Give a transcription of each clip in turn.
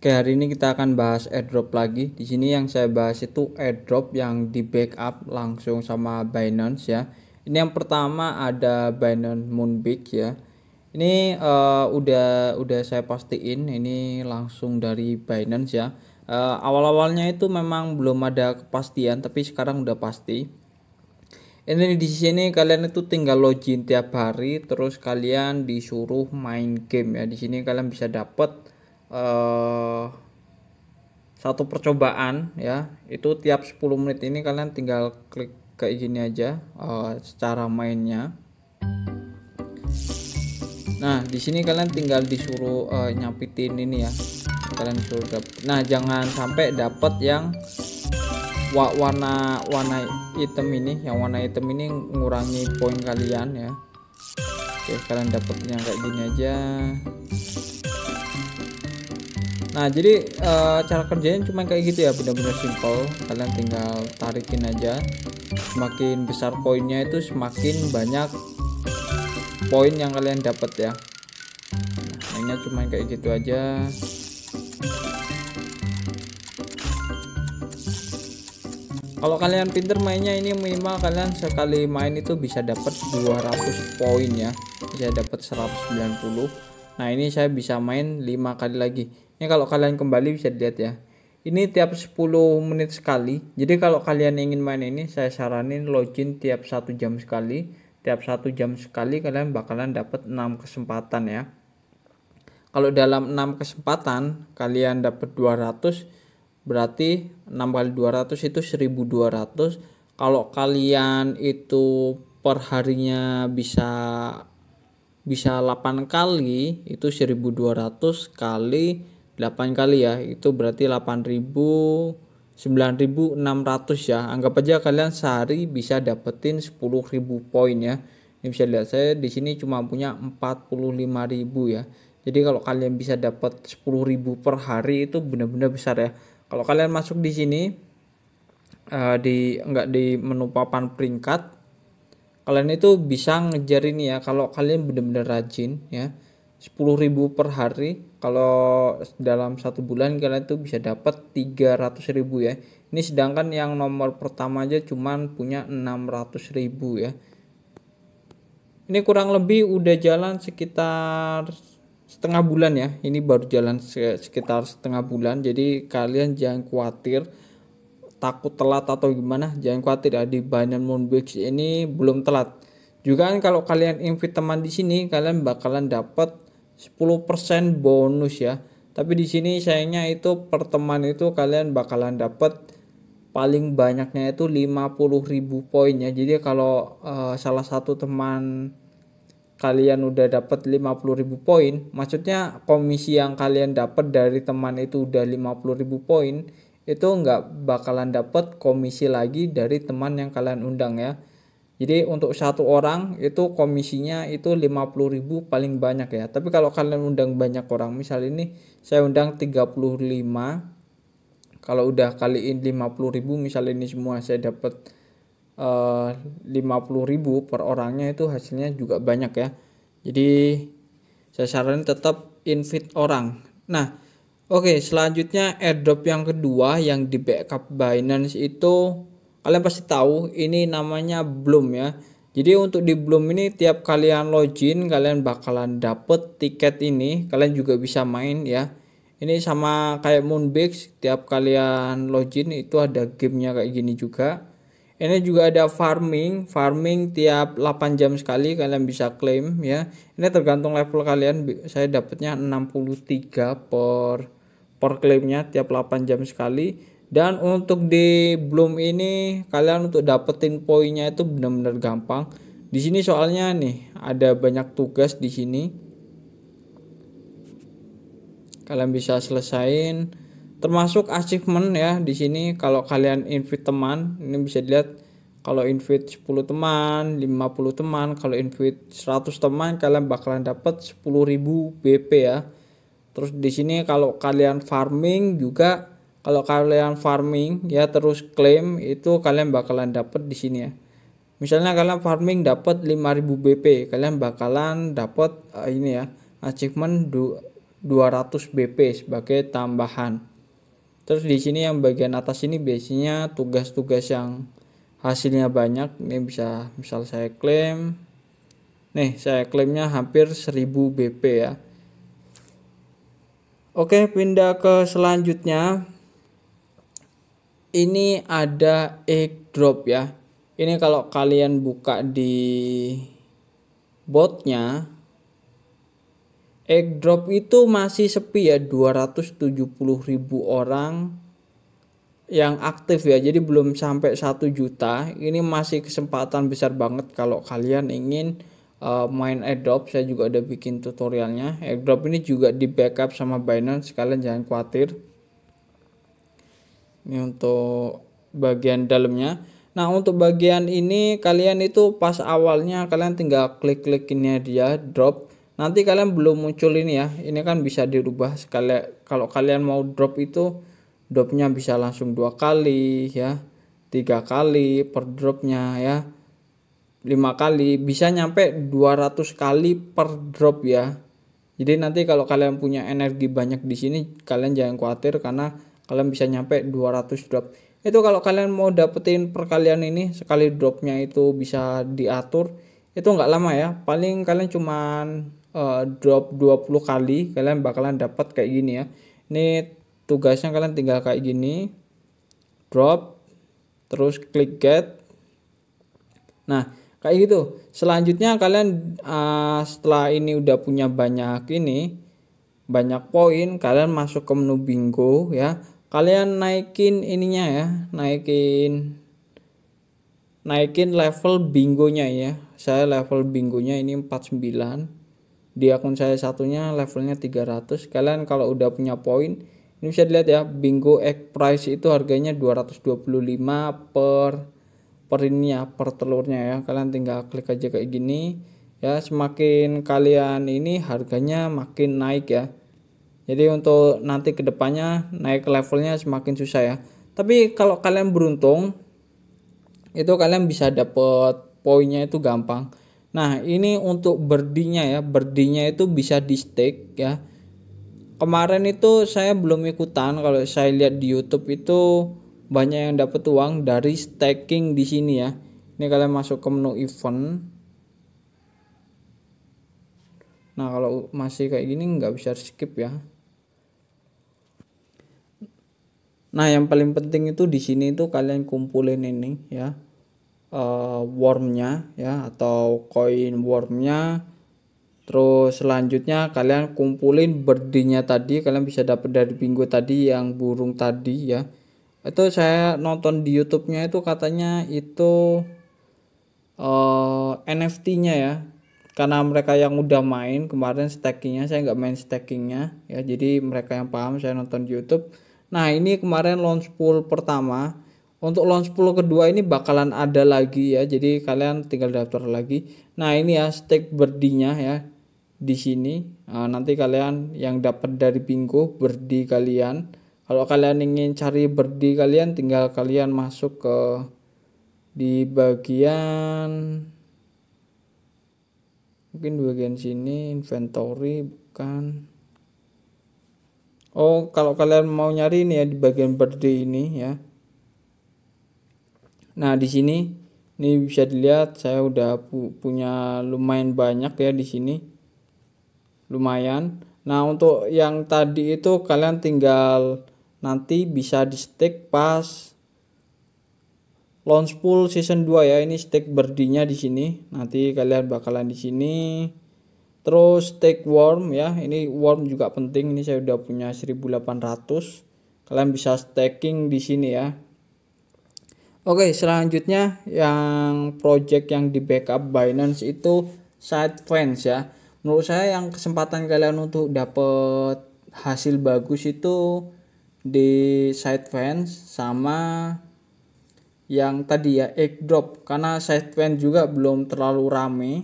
Oke, hari ini kita akan bahas airdrop lagi. Di sini yang saya bahas itu airdrop yang di backup langsung sama Binance ya. Ini yang pertama ada Binance Moonbeak ya. Ini uh, udah udah saya pastiin ini langsung dari Binance ya. Uh, awal-awalnya itu memang belum ada kepastian tapi sekarang udah pasti. Ini di sini kalian itu tinggal login tiap hari terus kalian disuruh main game ya. Di sini kalian bisa dapat eh, satu percobaan ya itu tiap 10 menit ini kalian tinggal klik kayak gini aja uh, secara mainnya nah di sini kalian tinggal disuruh uh, eh, nyapitin ini ya kalian suruh dapet. nah jangan sampai dapat yang warna warna item ini yang warna item ini ngurangi poin kalian ya oke kalian dapatnya kayak gini aja Nah, jadi uh, cara kerjanya cuma kayak gitu ya, benar-benar simple. Kalian tinggal tarikin aja. Semakin besar poinnya itu semakin banyak poin yang kalian dapat ya. Nah, mainnya cuma kayak gitu aja. Kalau kalian pinter mainnya ini minimal kalian sekali main itu bisa dapat 200 poin ya. Bisa dapat 190. Nah, ini saya bisa main 5 kali lagi ini kalau kalian kembali bisa dilihat ya. Ini tiap 10 menit sekali. Jadi kalau kalian ingin main ini saya saranin login tiap satu jam sekali. Tiap satu jam sekali kalian bakalan dapat 6 kesempatan ya. Kalau dalam 6 kesempatan kalian dapat 200 berarti 6 kali 200 itu 1200. Kalau kalian itu harinya bisa bisa 8 kali itu 1200 kali 8 kali ya itu berarti 8000 9600 ya anggap aja kalian sehari bisa dapetin 10.000 poin ya ini bisa lihat saya di sini cuma punya 45.000 ya jadi kalau kalian bisa dapat 10.000 per hari itu benar-benar besar ya kalau kalian masuk di sini uh, di enggak di menu papan peringkat kalian itu bisa ngejar ini ya kalau kalian benar-benar rajin ya ribu per hari kalau dalam satu bulan kalian tuh bisa dapat ribu ya ini sedangkan yang nomor pertama aja cuman punya ribu ya ini kurang lebih udah jalan sekitar setengah bulan ya ini baru jalan sekitar setengah bulan jadi kalian jangan khawatir takut telat atau gimana jangan khawatir ya di Binance Moonbix ini belum telat juga kan kalau kalian invite teman di sini kalian bakalan dapat 10% bonus ya. Tapi di sini sayangnya itu perteman itu kalian bakalan dapat paling banyaknya itu 50.000 poin ya. Jadi kalau uh, salah satu teman kalian udah dapat 50.000 poin, maksudnya komisi yang kalian dapat dari teman itu udah 50.000 poin, itu nggak bakalan dapat komisi lagi dari teman yang kalian undang ya. Jadi untuk satu orang itu komisinya itu 50.000 paling banyak ya. Tapi kalau kalian undang banyak orang, misal ini saya undang 35. Kalau udah kaliin 50.000, misal ini semua saya dapat eh, 50.000 per orangnya itu hasilnya juga banyak ya. Jadi saya saranin tetap invite orang. Nah, oke, okay, selanjutnya airdrop yang kedua yang di backup Binance itu kalian pasti tahu ini namanya Bloom ya jadi untuk di Bloom ini tiap kalian login kalian bakalan dapet tiket ini kalian juga bisa main ya ini sama kayak Moonbix tiap kalian login itu ada gamenya kayak gini juga ini juga ada farming farming tiap 8 jam sekali kalian bisa claim ya ini tergantung level kalian saya dapatnya 63 per per claimnya tiap 8 jam sekali dan untuk di Bloom ini kalian untuk dapetin poinnya itu benar-benar gampang. Di sini soalnya nih ada banyak tugas di sini. Kalian bisa selesain termasuk achievement ya di sini kalau kalian invite teman ini bisa dilihat kalau invite 10 teman, 50 teman, kalau invite 100 teman kalian bakalan dapat 10.000 BP ya. Terus di sini kalau kalian farming juga kalau kalian farming ya terus klaim itu kalian bakalan dapat di sini ya misalnya kalian farming dapat 5000 BP kalian bakalan dapat uh, eh, ini ya achievement 200 BP sebagai tambahan terus di sini yang bagian atas ini biasanya tugas-tugas yang hasilnya banyak ini bisa misal saya klaim nih saya klaimnya hampir 1000 BP ya Oke pindah ke selanjutnya ini ada e drop ya ini kalau kalian buka di botnya e drop itu masih sepi ya ribu orang yang aktif ya jadi belum sampai 1 juta ini masih kesempatan besar banget kalau kalian ingin uh, main airdrop saya juga udah bikin tutorialnya airdrop ini juga di backup sama Binance kalian jangan khawatir ini untuk bagian dalamnya nah untuk bagian ini kalian itu pas awalnya kalian tinggal klik-klik ini dia drop nanti kalian belum muncul ini ya ini kan bisa dirubah sekali kalau kalian mau drop itu dropnya bisa langsung dua kali ya tiga kali per dropnya ya lima kali bisa nyampe 200 kali per drop ya jadi nanti kalau kalian punya energi banyak di sini kalian jangan khawatir karena kalian bisa nyampe 200 drop itu kalau kalian mau dapetin perkalian ini sekali dropnya itu bisa diatur itu nggak lama ya paling kalian cuman uh, drop 20 kali kalian bakalan dapat kayak gini ya ini tugasnya kalian tinggal kayak gini drop terus klik get nah kayak gitu selanjutnya kalian uh, setelah ini udah punya banyak ini banyak poin kalian masuk ke menu bingo ya kalian naikin ininya ya naikin naikin level bingonya ya saya level bingonya ini 49 di akun saya satunya levelnya 300 kalian kalau udah punya poin ini bisa dilihat ya bingo egg price itu harganya 225 per per ini ya per telurnya ya kalian tinggal klik aja kayak gini ya semakin kalian ini harganya makin naik ya jadi untuk nanti kedepannya naik levelnya semakin susah ya. Tapi kalau kalian beruntung itu kalian bisa dapet poinnya itu gampang. Nah ini untuk berdinya ya, berdinya itu bisa di stake ya. Kemarin itu saya belum ikutan kalau saya lihat di YouTube itu banyak yang dapat uang dari staking di sini ya. Ini kalian masuk ke menu event. Nah kalau masih kayak gini nggak bisa skip ya. Nah, yang paling penting itu di sini itu kalian kumpulin ini ya. Uh, wormnya ya atau koin wormnya terus selanjutnya kalian kumpulin berdinya tadi kalian bisa dapat dari pinggul tadi yang burung tadi ya itu saya nonton di YouTube-nya itu katanya itu uh, eh, NFT-nya ya karena mereka yang udah main kemarin stakingnya saya nggak main stakingnya ya jadi mereka yang paham saya nonton di YouTube Nah ini kemarin launch pool pertama. Untuk launch pool kedua ini bakalan ada lagi ya. Jadi kalian tinggal daftar lagi. Nah ini ya stake berdinya ya di sini. Nah, nanti kalian yang dapat dari bingo berdi kalian. Kalau kalian ingin cari berdi kalian tinggal kalian masuk ke di bagian mungkin bagian sini inventory bukan Oh, kalau kalian mau nyari ini ya di bagian birthday ini ya. Nah, di sini ini bisa dilihat saya udah pu punya lumayan banyak ya di sini. Lumayan. Nah, untuk yang tadi itu kalian tinggal nanti bisa di stick pas launch pool season 2 ya. Ini stick berdinya di sini. Nanti kalian bakalan di sini Terus take warm ya, ini warm juga penting. Ini saya udah punya 1800. Kalian bisa staking di sini ya. Oke, selanjutnya yang project yang di backup Binance itu side fans ya. Menurut saya yang kesempatan kalian untuk dapet hasil bagus itu di side fans sama yang tadi ya egg drop karena side fans juga belum terlalu rame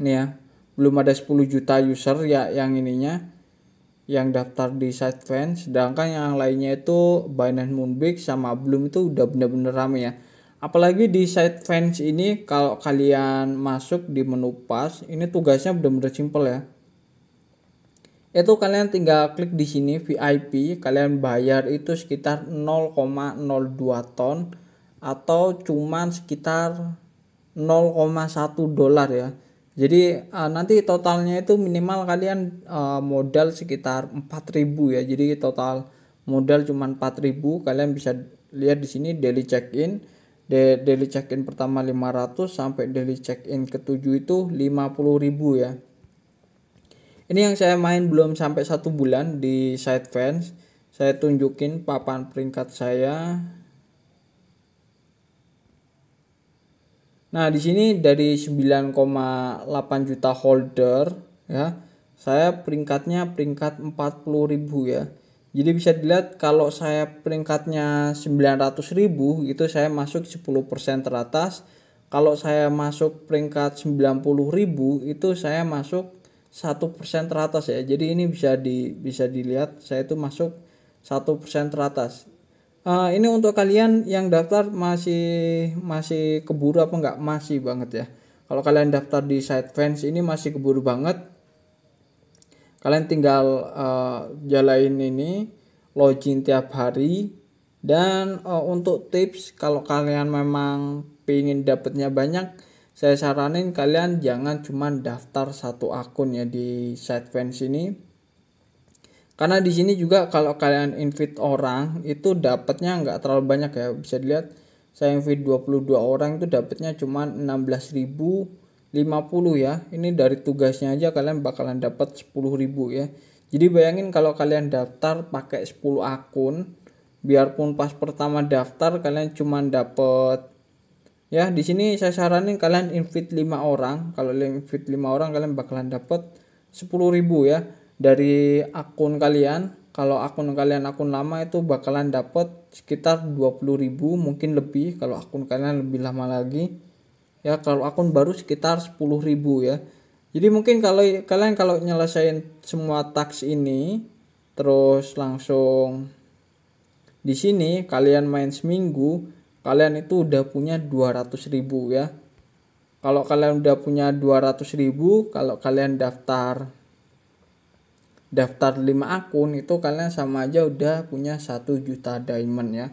ini ya belum ada 10 juta user ya yang ininya yang daftar di fans, sedangkan yang lainnya itu Binance Moonbeak sama Bloom itu udah bener-bener rame ya apalagi di fans ini kalau kalian masuk di menu pas ini tugasnya bener-bener simple ya itu kalian tinggal klik di sini VIP kalian bayar itu sekitar 0,02 ton atau cuman sekitar 0,1 dolar ya jadi uh, nanti totalnya itu minimal kalian uh, modal sekitar 4000 ya. Jadi total modal cuma 4000 kalian bisa lihat di sini daily check in daily check in pertama 500 sampai daily check in ketujuh itu 50.000 ya. Ini yang saya main belum sampai satu bulan di side fans. Saya tunjukin papan peringkat saya Nah, di sini dari 9,8 juta holder ya, saya peringkatnya peringkat 40.000 ya. Jadi bisa dilihat kalau saya peringkatnya 900.000 itu saya masuk 10% teratas. Kalau saya masuk peringkat 90.000 itu saya masuk 1% teratas ya. Jadi ini bisa di bisa dilihat saya itu masuk 1% teratas uh, ini untuk kalian yang daftar masih masih keburu apa enggak masih banget ya kalau kalian daftar di site fans ini masih keburu banget kalian tinggal uh, jalanin ini login tiap hari dan uh, untuk tips kalau kalian memang pengen dapatnya banyak saya saranin kalian jangan cuma daftar satu akun ya di site fans ini karena di sini juga kalau kalian invite orang itu dapatnya nggak terlalu banyak ya bisa dilihat saya invite 22 orang itu dapatnya cuma 16.050 ya ini dari tugasnya aja kalian bakalan dapat 10.000 ya jadi bayangin kalau kalian daftar pakai 10 akun biarpun pas pertama daftar kalian cuma dapat ya di sini saya saranin kalian invite 5 orang kalau invite 5 orang kalian bakalan dapat 10.000 ya dari akun kalian kalau akun kalian akun lama itu bakalan dapat sekitar 20.000 mungkin lebih kalau akun kalian lebih lama lagi ya kalau akun baru sekitar 10.000 ya jadi mungkin kalau kalian kalau nyelesain semua tax ini terus langsung di sini kalian main seminggu kalian itu udah punya 200.000 ya kalau kalian udah punya 200.000 kalau kalian daftar daftar 5 akun itu kalian sama aja udah punya 1 juta diamond ya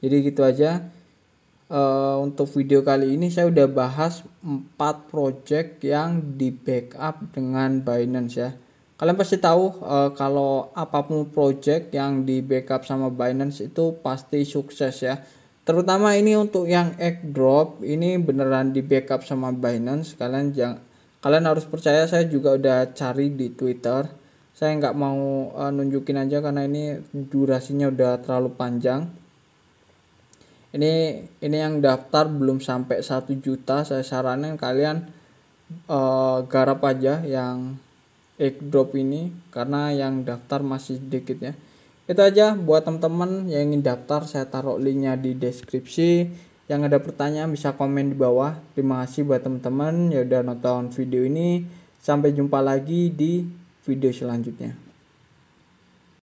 jadi gitu aja e, untuk video kali ini saya udah bahas 4 project yang di backup dengan Binance ya. Kalian pasti tahu e, kalau apapun project yang di backup sama Binance itu pasti sukses ya. Terutama ini untuk yang egg drop ini beneran di backup sama Binance. Kalian jangan kalian harus percaya saya juga udah cari di Twitter saya nggak mau uh, nunjukin aja karena ini durasinya udah terlalu panjang ini ini yang daftar belum sampai 1 juta saya saranin kalian uh, garap aja yang egg drop ini karena yang daftar masih sedikit ya itu aja buat teman-teman yang ingin daftar saya taruh linknya di deskripsi yang ada pertanyaan bisa komen di bawah terima kasih buat teman-teman yang udah nonton video ini sampai jumpa lagi di video selanjutnya.